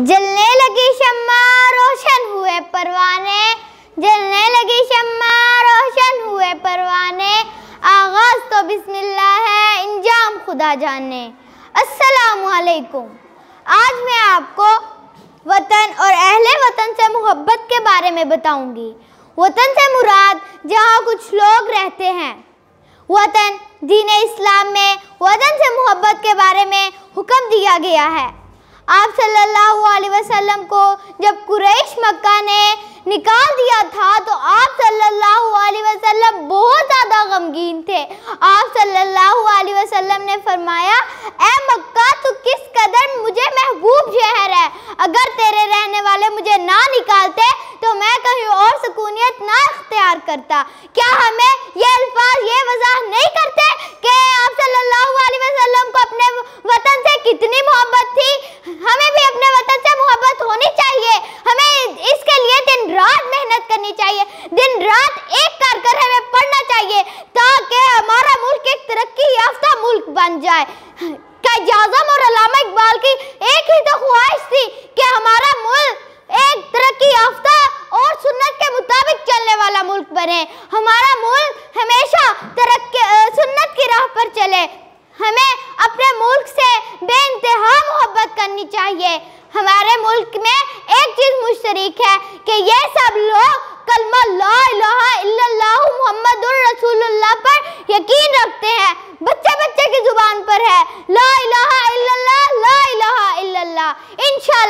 जलने लगी शम्मा रोशन हुए परवाने जलने लगी शम्मा रोशन हुए परवाने आगाज तो बिस्मिल्लाह है इंजाम खुदा जाने असलकुम आज मैं आपको वतन और अहले वतन से मोहब्बत के बारे में बताऊंगी वतन से मुराद जहाँ कुछ लोग रहते हैं वतन दीन इस्लाम में वतन से मोहब्बत के बारे में हुक्म दिया गया है आप सल्लल्लाहु अलैहि वसल्लम को जब कुरैश मक्का ने निकाल दिया था तो आप सल्लल्लाहु अलैहि वसल्लम बहुत ज़्यादा गमगीन थे आप सल्लल्लाहु अलैहि वसल्लम ने फरमाया ए मक्का तू किस कदर मुझे महबूब शहर है अगर तेरे रहने वाले मुझे ना निकालते तो मैं कहीं और सकूनियत ना इख्तियार करता क्या हमें यह अल्फाज दिन रात एक कर कर हमें पढ़ना चाहिए ताकि हमारा मुल्क एक तरक्की याफ्ता मुल्क बन जाए कैजाजम और अलामा इकबाल की एक ही तो ख्वाहिश थी कि हमारा मुल्क एक तरक्की याफ्ता और सुन्नत के मुताबिक चलने वाला मुल्क बने हमारा मुल्क हमेशा तरक्की सुन्नत की राह पर चले हमें अपने मुल्क से बेानतहा मोहब्बत करनी चाहिए हमारे मुल्क में एक चीज़ मुश्तरक है कि ये सब लोग कलमा ला रसूलुल्लाह पर यकीन रखते हैं बच्चे बच्चे की जुबान पर है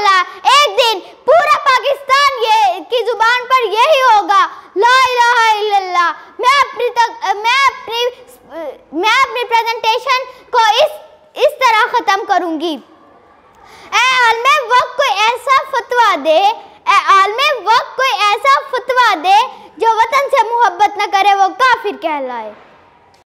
ला एक दिन पूरा पाकिस्तान ये की जुबान पर यही होगा मैं अपनी तक मैं अपनी मैं अपनी प्रेजेंटेशन को इस इस तरह ख़त्म करूंगी वक्त कोई ऐसा फतवा दे वक्त कोई ऐसा फतवा दे जो वतन से मोहब्बत न करे वो काफिर कहलाए